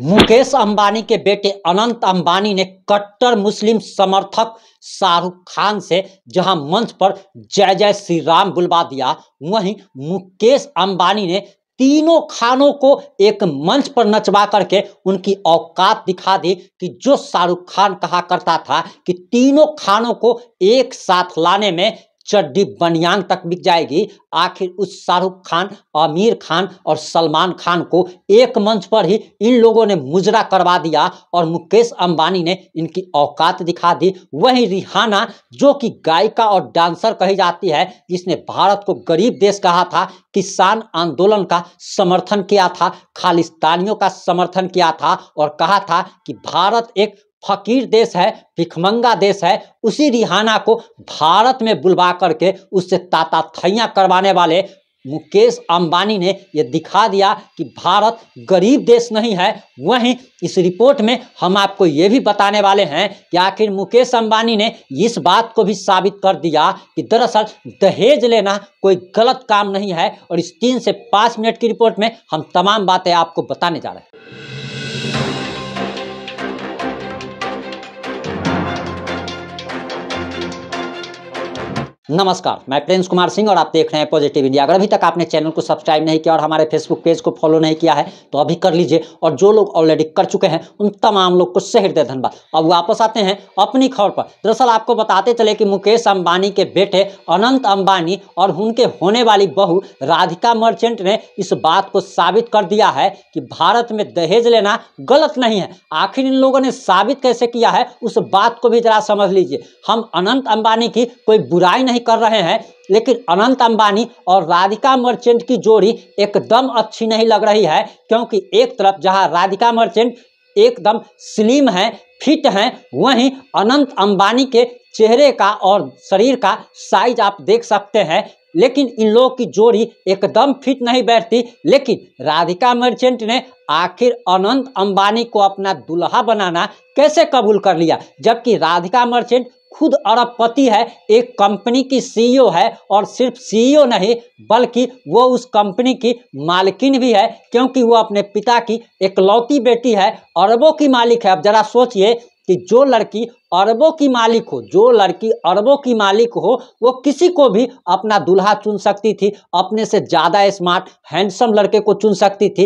मुकेश अंबानी के बेटे अनंत अंबानी ने कट्टर मुस्लिम समर्थक शाहरुख खान से जहां मंच पर जय जय श्री राम बुलवा दिया वहीं मुकेश अंबानी ने तीनों खानों को एक मंच पर नचवा करके उनकी औकात दिखा दी कि जो शाहरुख खान कहा करता था कि तीनों खानों को एक साथ लाने में चड्डी बनियान तक बिक जाएगी आखिर उस शाहरुख खान आमिर खान और सलमान खान को एक मंच पर ही इन लोगों ने मुजरा करवा दिया और मुकेश अंबानी ने इनकी औकात दिखा दी वहीं रिहाना जो कि गायिका और डांसर कही जाती है जिसने भारत को गरीब देश कहा था किसान आंदोलन का समर्थन किया था खालिस्तानियों का समर्थन किया था और कहा था कि भारत एक फकीर देश है भिखमंगा देश है उसी रिहाना को भारत में बुलवा करके उससे ताता थैया करवाने वाले मुकेश अंबानी ने यह दिखा दिया कि भारत गरीब देश नहीं है वहीं इस रिपोर्ट में हम आपको ये भी बताने वाले हैं कि आखिर मुकेश अंबानी ने इस बात को भी साबित कर दिया कि दरअसल दहेज लेना कोई गलत काम नहीं है और इस तीन से पाँच मिनट की रिपोर्ट में हम तमाम बातें आपको बताने जा रहे हैं नमस्कार मैं प्रिंस कुमार सिंह और आप देख रहे हैं पॉजिटिव इंडिया अगर अभी तक आपने चैनल को सब्सक्राइब नहीं किया और हमारे फेसबुक पेज को फॉलो नहीं किया है तो अभी कर लीजिए और जो लोग ऑलरेडी कर चुके हैं उन तमाम लोग को सहृदय धन्यवाद अब वापस आते हैं अपनी खबर पर दरअसल आपको बताते चले कि मुकेश अंबानी के बेटे अनंत अंबानी और उनके होने वाली बहू राधिका मर्चेंट ने इस बात को साबित कर दिया है कि भारत में दहेज लेना गलत नहीं है आखिर इन लोगों ने साबित कैसे किया है उस बात को भी जरा समझ लीजिए हम अनंत अंबानी की कोई बुराई नहीं कर रहे हैं लेकिन अनंत अंबानी और राधिका मर्चेंट की जोड़ी एकदम अच्छी नहीं लग रही है क्योंकि एक तरफ जहां राधिका मर्चेंट एकदम स्लिम है फिट हैं वहीं अनंत अंबानी के चेहरे का और शरीर का साइज आप देख सकते हैं लेकिन इन लोगों की जोड़ी एकदम फिट नहीं बैठती लेकिन राधिका मर्चेंट ने आखिर अनंत अंबानी को अपना दुल्हा बनाना कैसे कबूल कर लिया जबकि राधिका मर्चेंट खुद अरबपति है एक कंपनी की सीईओ e है और सिर्फ सीईओ e नहीं बल्कि वो उस कंपनी की मालकिन भी है क्योंकि वो अपने पिता की एकलौती बेटी है अरबों की मालिक है अब जरा सोचिए कि जो लड़की अरबों की मालिक हो जो लड़की अरबों की मालिक हो वो किसी को भी अपना दूल्हा चुन सकती थी अपने से ज़्यादा स्मार्ट हैंडसम लड़के को चुन सकती थी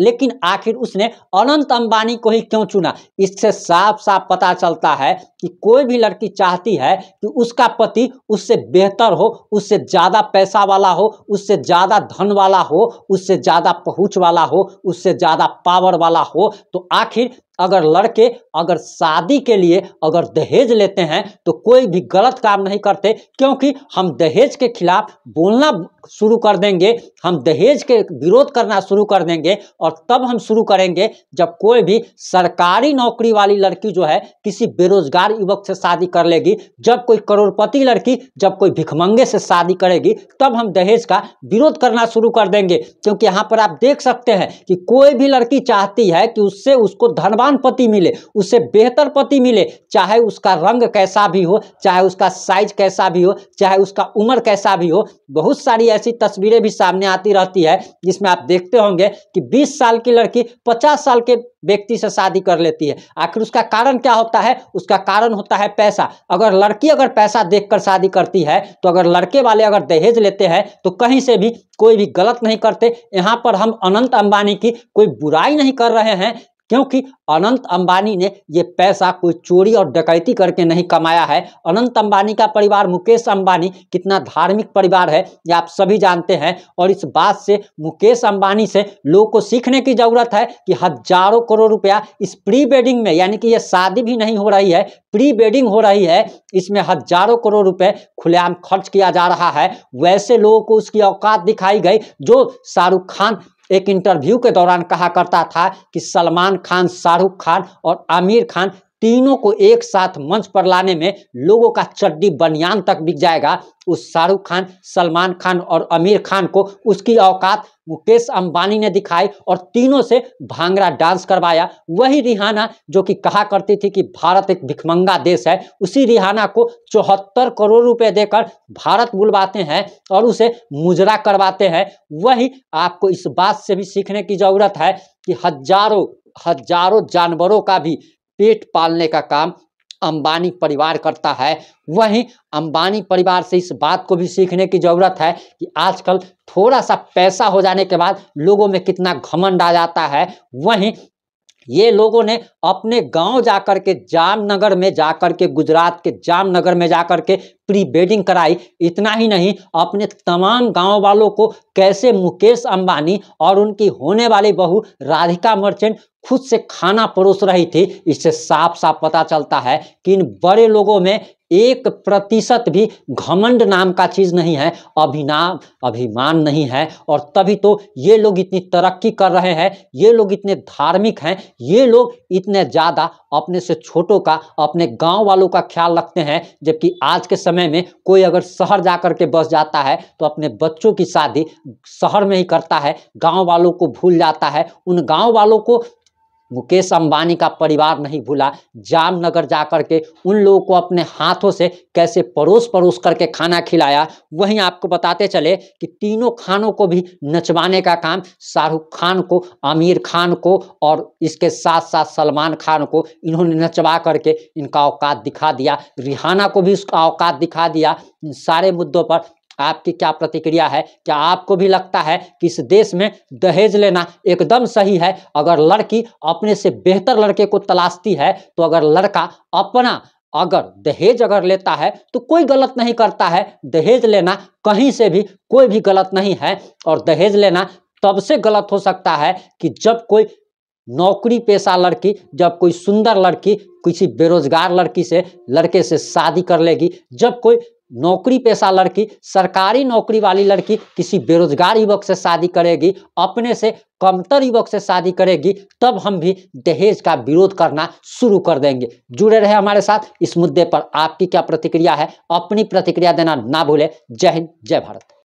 लेकिन आखिर उसने अनंत अंबानी को ही क्यों चुना इससे साफ साफ पता चलता है कि कोई भी लड़की चाहती है कि उसका पति उससे बेहतर हो उससे ज़्यादा पैसा वाला हो उससे ज़्यादा धन वाला हो उससे ज़्यादा पहुँच वाला हो उससे ज़्यादा पावर वाला हो तो आखिर अगर लड़के अगर शादी के लिए अगर अगर दहेज लेते हैं तो कोई भी गलत काम नहीं करते क्योंकि हम दहेज के खिलाफ बोलना शुरू कर देंगे हम दहेज के विरोध करना शुरू कर देंगे और तब हम शुरू करेंगे जब कोई भी सरकारी नौकरी वाली लड़की जो है किसी बेरोजगार युवक से शादी कर लेगी जब कोई करोड़पति लड़की जब कोई भिखमंगे से शादी करेगी तब हम दहेज का विरोध करना शुरू कर देंगे क्योंकि यहाँ पर आप देख सकते हैं कि कोई भी लड़की चाहती है कि उससे उसको धनवान पति मिले उससे बेहतर पति मिले चाहे चाहे उसका रंग कैसा भी हो चाहे उसका साइज कैसा भी हो चाहे उसका उम्र कैसा भी हो बहुत सारी ऐसी तस्वीरें भी सामने आती रहती है जिसमें आप देखते होंगे कि 20 साल की लड़की 50 साल के व्यक्ति से शादी कर लेती है आखिर उसका कारण क्या होता है उसका कारण होता है पैसा अगर लड़की अगर पैसा देखकर शादी करती है तो अगर लड़के वाले अगर दहेज लेते हैं तो कहीं से भी कोई भी गलत नहीं करते यहाँ पर हम अनंत अंबानी की कोई बुराई नहीं कर रहे हैं क्योंकि अनंत अंबानी ने ये पैसा कोई चोरी और डकैती करके नहीं कमाया है अनंत अंबानी का परिवार मुकेश अंबानी कितना धार्मिक परिवार है ये आप सभी जानते हैं और इस बात से मुकेश अंबानी से लोगों को सीखने की ज़रूरत है कि हजारों करोड़ रुपया इस प्री वेडिंग में यानी कि ये शादी भी नहीं हो रही है प्री वेडिंग हो रही है इसमें हजारों करोड़ रुपए खुलेआम खर्च किया जा रहा है वैसे लोगों को उसकी औकात दिखाई गई जो शाहरुख खान एक इंटरव्यू के दौरान कहा करता था कि सलमान खान शाहरुख खान और आमिर खान तीनों को एक साथ मंच पर लाने में लोगों का चड्डी बनियान तक बिक जाएगा उस शाहरुख खान सलमान खान और आमिर खान को उसकी औकात मुकेश अंबानी ने दिखाई और तीनों से भांगड़ा डांस करवाया वही रिहाना जो कि कहा करती थी कि भारत एक भिखमंगा देश है उसी रिहाना को चौहत्तर करोड़ रुपए देकर भारत बुलवाते हैं और उसे मुजरा करवाते हैं वही आपको इस बात से भी सीखने की ज़रूरत है कि हजारों हजारों जानवरों का भी पेट पालने का काम अंबानी परिवार करता है वहीं अंबानी परिवार से इस बात को भी सीखने की ज़रूरत है कि आजकल थोड़ा सा पैसा हो जाने के बाद लोगों में कितना घमंड आ जाता है वहीं ये लोगों ने अपने गांव जाकर के जामनगर में जाकर के गुजरात के जामनगर में जाकर के प्री वेडिंग कराई इतना ही नहीं अपने तमाम गांव वालों को कैसे मुकेश अंबानी और उनकी होने वाली बहू राधिका मर्चेंट खुद से खाना परोस रही थी इससे साफ साफ पता चलता है कि इन बड़े लोगों में एक प्रतिशत भी घमंड नाम का चीज़ नहीं है अभिनाम अभिमान नहीं है और तभी तो ये लोग इतनी तरक्की कर रहे हैं ये लोग इतने धार्मिक हैं ये लोग इतने ज़्यादा अपने से छोटों का अपने गांव वालों का ख्याल रखते हैं जबकि आज के समय में कोई अगर शहर जा कर के बस जाता है तो अपने बच्चों की शादी शहर में ही करता है गाँव वालों को भूल जाता है उन गाँव वालों को मुकेश अंबानी का परिवार नहीं भूला जामनगर जा कर के उन लोगों को अपने हाथों से कैसे परोस परोस करके खाना खिलाया वहीं आपको बताते चले कि तीनों खानों को भी नचवाने का काम शाहरुख खान को आमिर खान को और इसके साथ साथ सलमान खान को इन्होंने नचवा करके इनका औकात दिखा दिया रिहाना को भी उसका औकात दिखा दिया इन सारे मुद्दों पर आपकी क्या प्रतिक्रिया है क्या आपको भी लगता है कि इस देश में दहेज लेना एकदम सही है अगर लड़की अपने से बेहतर लड़के को तलाशती है तो अगर लड़का अपना अगर दहेज अगर लेता है तो कोई गलत नहीं करता है दहेज लेना कहीं से भी कोई भी गलत नहीं है और दहेज लेना तब से गलत हो सकता है कि जब कोई नौकरी पेशा लड़की जब कोई सुंदर लड़की किसी बेरोजगार लड़की से लड़के से शादी कर लेगी जब कोई नौकरी पेशा लड़की सरकारी नौकरी वाली लड़की किसी बेरोजगार युवक से शादी करेगी अपने से कमतर युवक से शादी करेगी तब हम भी दहेज का विरोध करना शुरू कर देंगे जुड़े रहे हमारे साथ इस मुद्दे पर आपकी क्या प्रतिक्रिया है अपनी प्रतिक्रिया देना ना भूले जय हिंद जय भारत